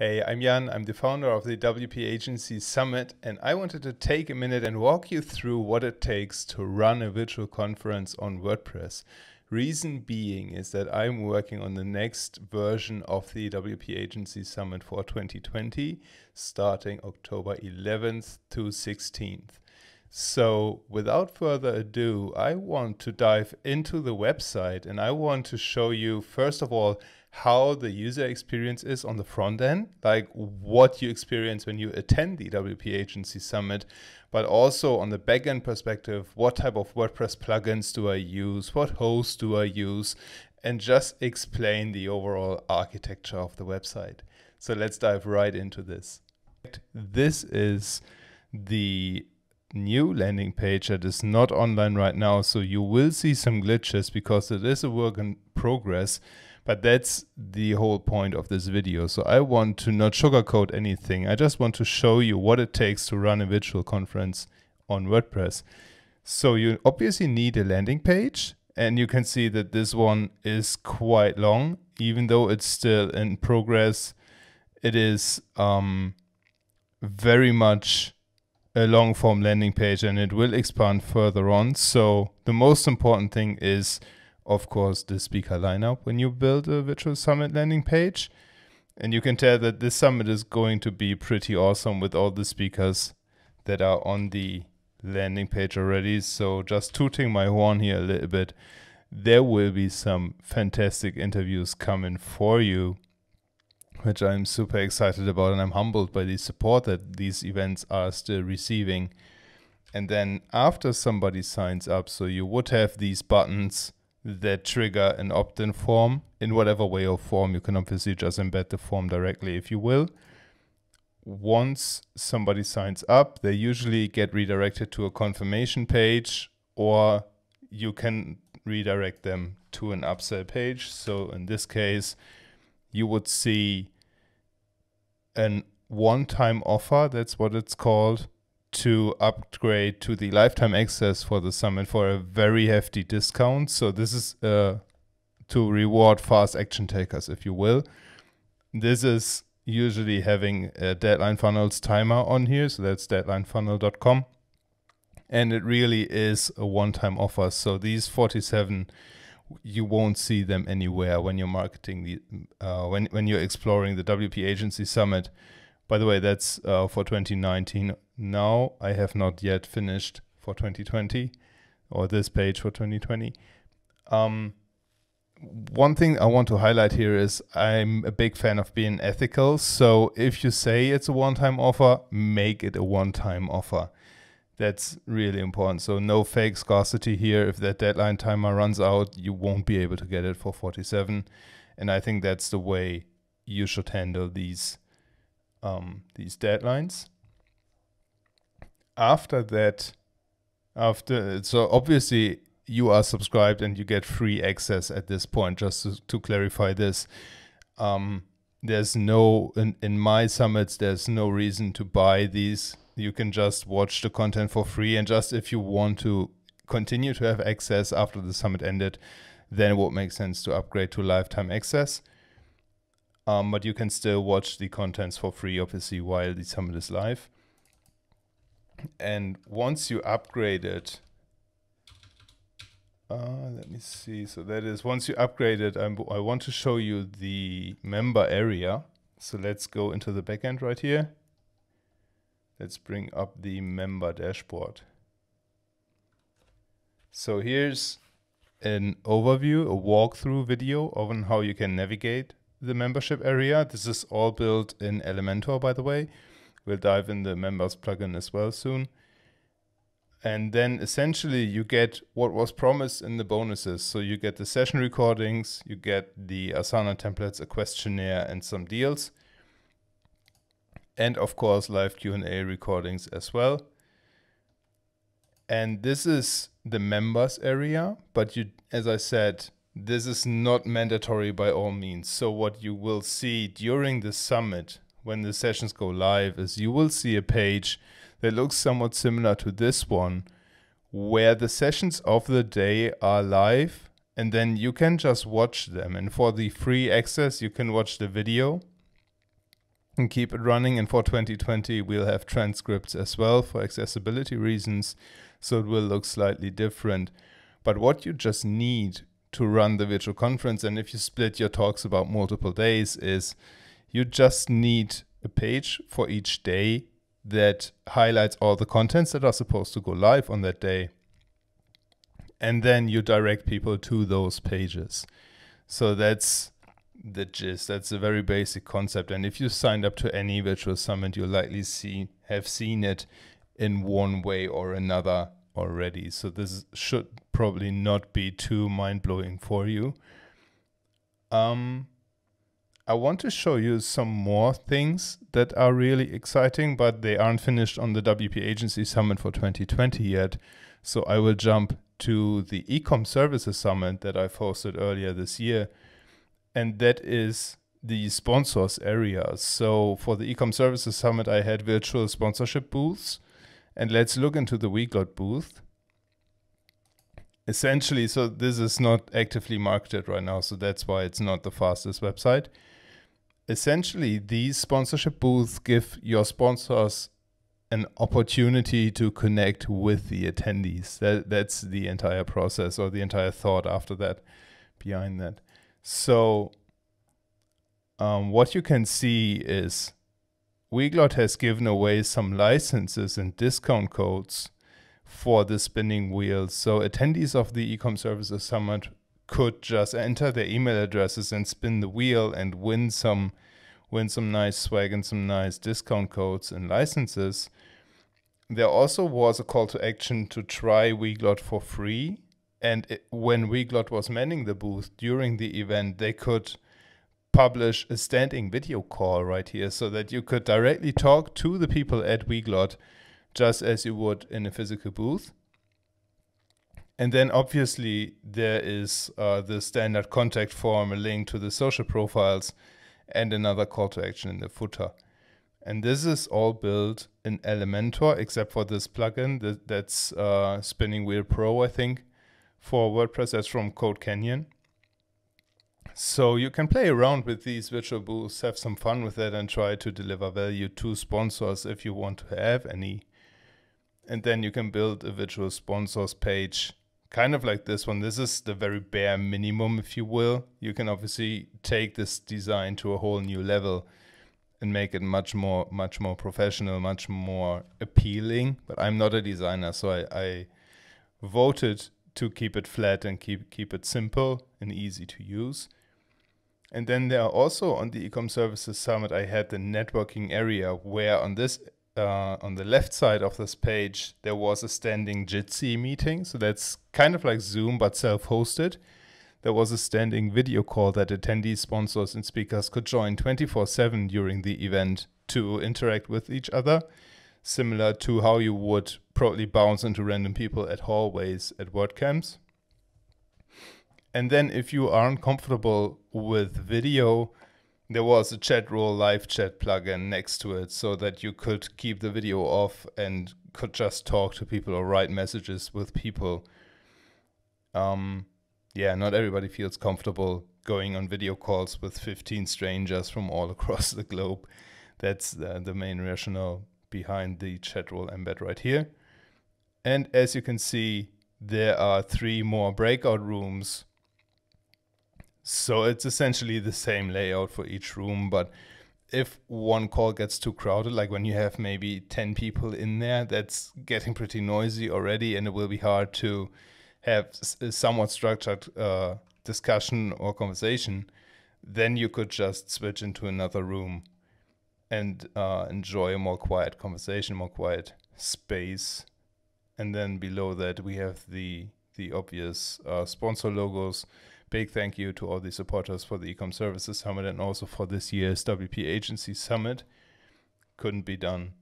Hey, I'm Jan. I'm the founder of the WP Agency Summit, and I wanted to take a minute and walk you through what it takes to run a virtual conference on WordPress. Reason being is that I'm working on the next version of the WP Agency Summit for 2020, starting October 11th to 16th. So, without further ado, I want to dive into the website and I want to show you, first of all, how the user experience is on the front end, like what you experience when you attend the EWP Agency Summit, but also on the back end perspective, what type of WordPress plugins do I use? What host do I use? And just explain the overall architecture of the website. So let's dive right into this. This is the new landing page that is not online right now. So you will see some glitches because it is a work in progress but that's the whole point of this video. So I want to not sugarcoat anything. I just want to show you what it takes to run a virtual conference on WordPress. So you obviously need a landing page and you can see that this one is quite long, even though it's still in progress. It is um, very much a long form landing page and it will expand further on. So the most important thing is of course, the speaker lineup when you build a virtual summit landing page. And you can tell that this summit is going to be pretty awesome with all the speakers that are on the landing page already. So just tooting my horn here a little bit, there will be some fantastic interviews coming for you, which I'm super excited about. And I'm humbled by the support that these events are still receiving. And then after somebody signs up, so you would have these buttons that trigger an opt-in form in whatever way or form. You can obviously just embed the form directly if you will. Once somebody signs up, they usually get redirected to a confirmation page or you can redirect them to an upsell page. So in this case, you would see an one-time offer, that's what it's called, to upgrade to the lifetime access for the summit for a very hefty discount. So this is uh, to reward fast action takers, if you will. This is usually having a deadline funnels timer on here, so that's deadlinefunnel.com, and it really is a one-time offer. So these 47 you won't see them anywhere when you're marketing the uh, when when you're exploring the WP Agency Summit. By the way, that's uh, for 2019 now I have not yet finished for 2020 or this page for 2020. Um, one thing I want to highlight here is I'm a big fan of being ethical. So if you say it's a one time offer, make it a one time offer. That's really important. So no fake scarcity here. If that deadline timer runs out, you won't be able to get it for 47. And I think that's the way you should handle these um, these deadlines after that, after so obviously you are subscribed and you get free access at this point. Just to, to clarify this, um, there's no in, in my summits. There's no reason to buy these. You can just watch the content for free, and just if you want to continue to have access after the summit ended, then it would make sense to upgrade to lifetime access. Um, but you can still watch the contents for free, obviously, while the summit is live. And once you upgrade it, uh, let me see. So that is once you upgrade it, I'm, i want to show you the member area. So let's go into the backend right here. Let's bring up the member dashboard. So here's an overview, a walkthrough video on how you can navigate the membership area. This is all built in Elementor, by the way. We'll dive in the members plugin as well soon. And then essentially you get what was promised in the bonuses. So you get the session recordings, you get the Asana templates, a questionnaire and some deals. And of course, live Q&A recordings as well. And this is the members area, but you, as I said, this is not mandatory by all means. So what you will see during the summit when the sessions go live is you will see a page that looks somewhat similar to this one where the sessions of the day are live and then you can just watch them. And for the free access, you can watch the video and keep it running. And for 2020, we'll have transcripts as well for accessibility reasons. So it will look slightly different. But what you just need to run the virtual conference, and if you split your talks about multiple days, is you just need a page for each day that highlights all the contents that are supposed to go live on that day. And then you direct people to those pages. So that's the gist. That's a very basic concept. And if you signed up to any virtual summit, you'll likely see have seen it in one way or another already. So this should probably not be too mind blowing for you. Um, I want to show you some more things that are really exciting, but they aren't finished on the WP Agency Summit for 2020 yet. So I will jump to the Ecom Services Summit that I've hosted earlier this year, and that is the sponsors area. So for the Ecom Services Summit, I had virtual sponsorship booths, and let's look into the Weglot booth essentially so this is not actively marketed right now so that's why it's not the fastest website essentially these sponsorship booths give your sponsors an opportunity to connect with the attendees. That that's the entire process or the entire thought after that, behind that. So, um, what you can see is, Weglot has given away some licenses and discount codes for the spinning wheels. So attendees of the Ecom Services Summit could just enter their email addresses and spin the wheel and win some win some nice swag and some nice discount codes and licenses. There also was a call to action to try Weglot for free. And it, when Weglot was manning the booth during the event, they could publish a standing video call right here so that you could directly talk to the people at Weglot just as you would in a physical booth. And then obviously there is uh, the standard contact form, a link to the social profiles, and another call to action in the footer. And this is all built in Elementor, except for this plugin that, that's uh, Spinning Wheel Pro, I think, for WordPress. That's from Code Canyon. So you can play around with these virtual booths, have some fun with that, and try to deliver value to sponsors if you want to have any. And then you can build a virtual sponsors page kind of like this one. This is the very bare minimum, if you will. You can obviously take this design to a whole new level and make it much more, much more professional, much more appealing. But I'm not a designer, so I, I voted to keep it flat and keep keep it simple and easy to use. And then there are also on the Ecom Services Summit, I had the networking area where on this uh, on the left side of this page, there was a standing Jitsi meeting. So that's kind of like Zoom, but self-hosted. There was a standing video call that attendees, sponsors, and speakers could join 24-7 during the event to interact with each other, similar to how you would probably bounce into random people at hallways at WordCamps. And then if you aren't comfortable with video, there was a chat roll live chat plugin next to it so that you could keep the video off and could just talk to people or write messages with people. Um, yeah, not everybody feels comfortable going on video calls with 15 strangers from all across the globe. That's uh, the main rationale behind the chat roll embed right here. And as you can see, there are three more breakout rooms so it's essentially the same layout for each room, but if one call gets too crowded, like when you have maybe 10 people in there, that's getting pretty noisy already, and it will be hard to have a somewhat structured uh, discussion or conversation. Then you could just switch into another room and uh, enjoy a more quiet conversation, more quiet space. And then below that, we have the the obvious uh, sponsor logos Big thank you to all the supporters for the Ecom Services Summit and also for this year's WP Agency Summit. Couldn't be done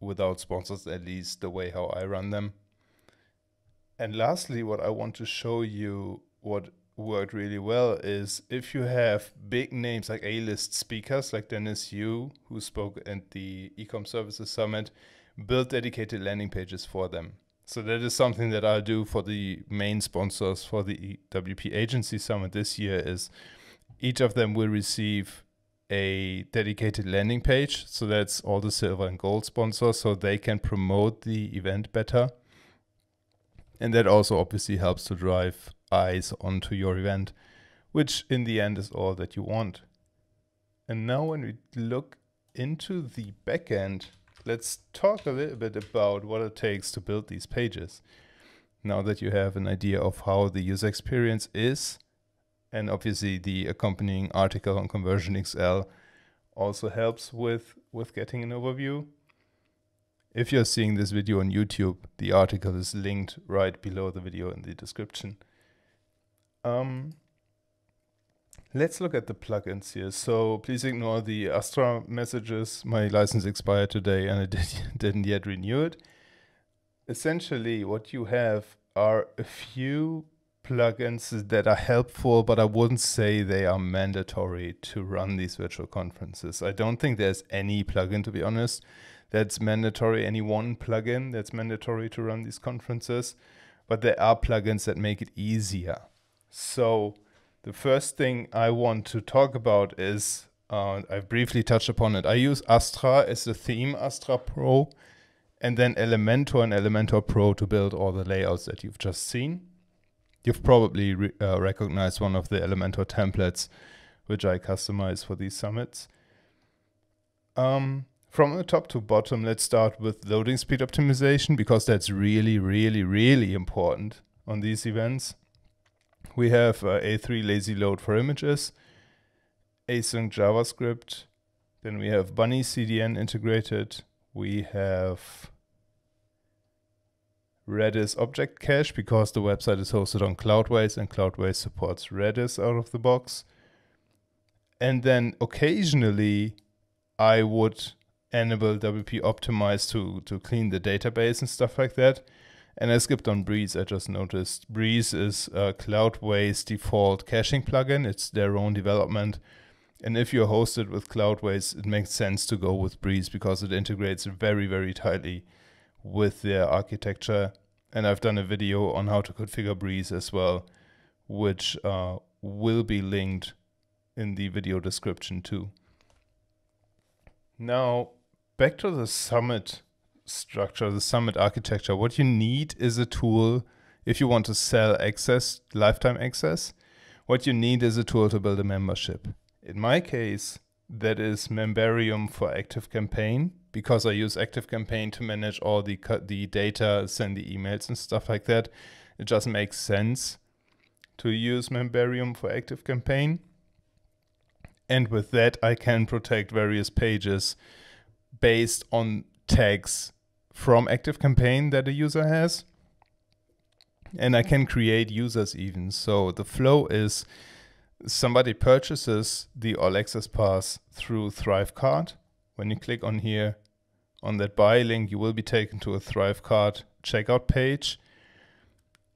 without sponsors, at least the way how I run them. And lastly, what I want to show you what worked really well is if you have big names like A-list speakers like Dennis Yu, who spoke at the Ecom Services Summit, build dedicated landing pages for them. So that is something that I do for the main sponsors for the WP Agency Summit this year is each of them will receive a dedicated landing page. So that's all the silver and gold sponsors so they can promote the event better. And that also obviously helps to drive eyes onto your event, which in the end is all that you want. And now when we look into the backend, let's talk a little bit about what it takes to build these pages. Now that you have an idea of how the user experience is, and obviously the accompanying article on Conversion XL also helps with, with getting an overview. If you're seeing this video on YouTube, the article is linked right below the video in the description. Um, Let's look at the plugins here. So please ignore the Astra messages. My license expired today and I did, didn't yet renew it. Essentially, what you have are a few plugins that are helpful, but I wouldn't say they are mandatory to run these virtual conferences. I don't think there's any plugin, to be honest, that's mandatory, any one plugin that's mandatory to run these conferences, but there are plugins that make it easier. So the first thing I want to talk about is uh, I've briefly touched upon it. I use Astra as the theme, Astra Pro, and then Elementor and Elementor Pro to build all the layouts that you've just seen. You've probably re uh, recognized one of the Elementor templates, which I customize for these summits. Um, from the top to bottom, let's start with loading speed optimization because that's really, really, really important on these events we have uh, A3 lazy load for images, async JavaScript, then we have Bunny CDN integrated, we have Redis object cache because the website is hosted on Cloudways and Cloudways supports Redis out of the box. And then occasionally I would enable WP Optimize to, to clean the database and stuff like that. And I skipped on Breeze, I just noticed. Breeze is a Cloudway's default caching plugin, it's their own development. And if you're hosted with Cloudways, it makes sense to go with Breeze because it integrates very, very tightly with their architecture. And I've done a video on how to configure Breeze as well, which uh, will be linked in the video description too. Now, back to the summit structure, the summit architecture, what you need is a tool if you want to sell access, lifetime access. What you need is a tool to build a membership. In my case, that is Membarium for ActiveCampaign because I use ActiveCampaign to manage all the the data, send the emails and stuff like that. It just makes sense to use Membarium for ActiveCampaign. And with that, I can protect various pages based on tags from active campaign that a user has. And I can create users even. So the flow is somebody purchases the all access pass through ThriveCard. When you click on here, on that buy link, you will be taken to a ThriveCard checkout page.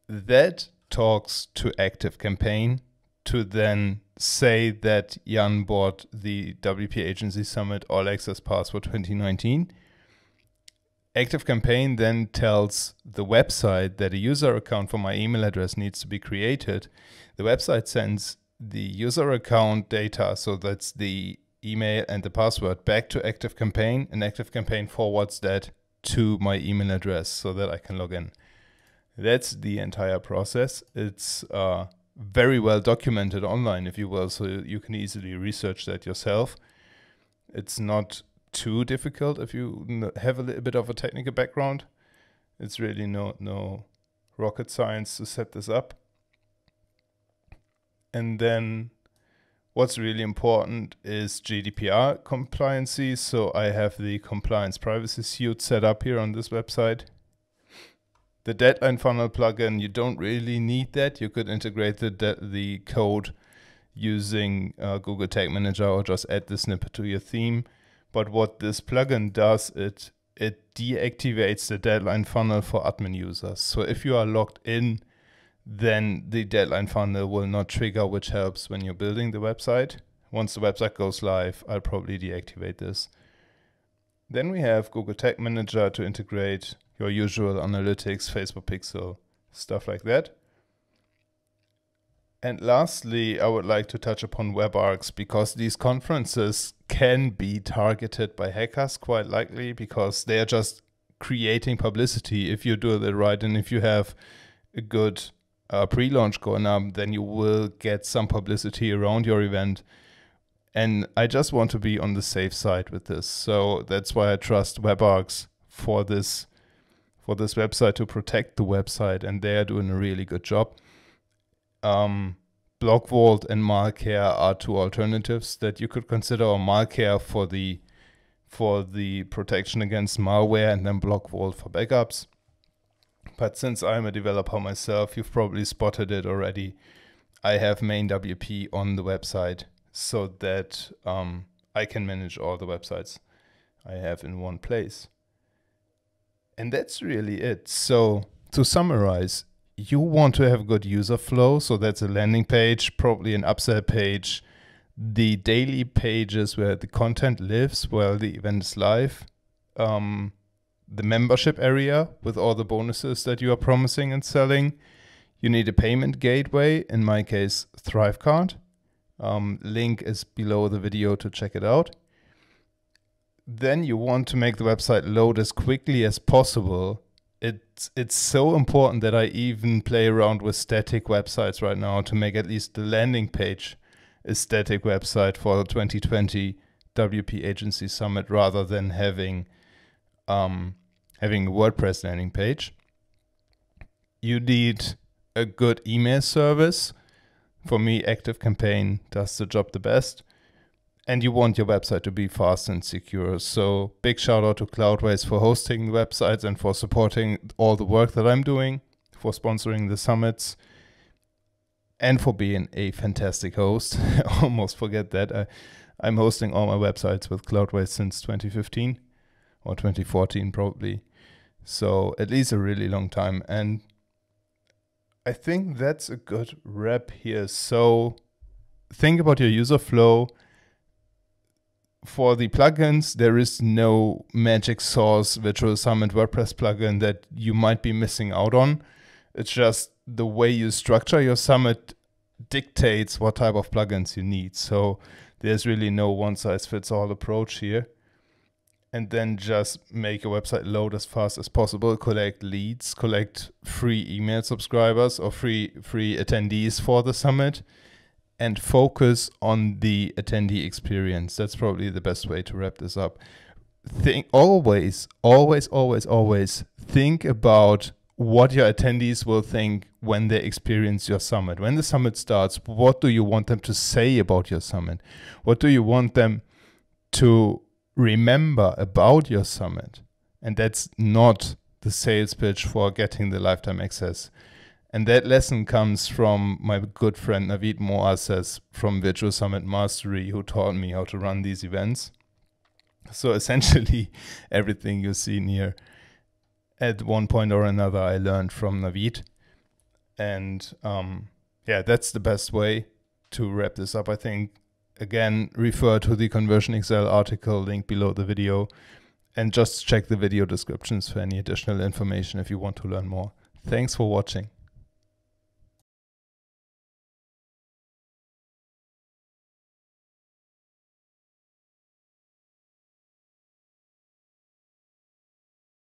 That talks to active campaign to then say that Jan bought the WP Agency Summit All Access Pass for 2019. ActiveCampaign then tells the website that a user account for my email address needs to be created. The website sends the user account data, so that's the email and the password, back to ActiveCampaign, and ActiveCampaign forwards that to my email address so that I can log in. That's the entire process. It's uh, very well documented online, if you will, so you can easily research that yourself. It's not too difficult if you have a little bit of a technical background. It's really no no rocket science to set this up. And then what's really important is GDPR compliancy. So I have the compliance privacy suite set up here on this website. The deadline funnel plugin, you don't really need that. You could integrate the, the code using uh, Google Tag Manager or just add the snippet to your theme. But what this plugin does, it it deactivates the deadline funnel for admin users. So if you are logged in, then the deadline funnel will not trigger, which helps when you're building the website. Once the website goes live, I'll probably deactivate this. Then we have Google Tag Manager to integrate your usual analytics, Facebook Pixel, stuff like that. And lastly, I would like to touch upon WebArcs because these conferences can be targeted by hackers quite likely because they are just creating publicity if you do it right and if you have a good uh, pre-launch going up, then you will get some publicity around your event. And I just want to be on the safe side with this, so that's why I trust WebArcs for this for this website to protect the website, and they are doing a really good job um, Blockvault and Malcare are two alternatives that you could consider, or Malcare for the for the protection against malware, and then Blockvault for backups. But since I'm a developer myself, you've probably spotted it already. I have main WP on the website so that um, I can manage all the websites I have in one place. And that's really it. So to summarize, you want to have good user flow. So that's a landing page, probably an upsell page, the daily pages where the content lives while the event is live, um, the membership area with all the bonuses that you are promising and selling. You need a payment gateway, in my case, Thrivecard. Um, link is below the video to check it out. Then you want to make the website load as quickly as possible it's it's so important that I even play around with static websites right now to make at least the landing page a static website for the 2020 WP Agency Summit rather than having um, having a WordPress landing page. You need a good email service. For me, ActiveCampaign does the job the best and you want your website to be fast and secure. So, big shout out to Cloudways for hosting websites and for supporting all the work that I'm doing, for sponsoring the summits, and for being a fantastic host. I almost forget that. I, I'm hosting all my websites with Cloudways since 2015 or 2014, probably. So, at least a really long time. And I think that's a good wrap here. So, think about your user flow for the plugins, there is no magic source virtual summit WordPress plugin that you might be missing out on. It's just the way you structure your summit dictates what type of plugins you need. So there's really no one size fits all approach here. And then just make your website load as fast as possible, collect leads, collect free email subscribers or free free attendees for the summit and focus on the attendee experience. That's probably the best way to wrap this up. Think always, always, always, always think about what your attendees will think when they experience your summit. When the summit starts, what do you want them to say about your summit? What do you want them to remember about your summit? And that's not the sales pitch for getting the lifetime access and that lesson comes from my good friend Navid Moases from Virtual Summit Mastery, who taught me how to run these events. So essentially, everything you've seen here, at one point or another, I learned from Navid. And um, yeah, that's the best way to wrap this up. I think, again, refer to the Conversion Excel article linked below the video and just check the video descriptions for any additional information if you want to learn more. Thanks for watching.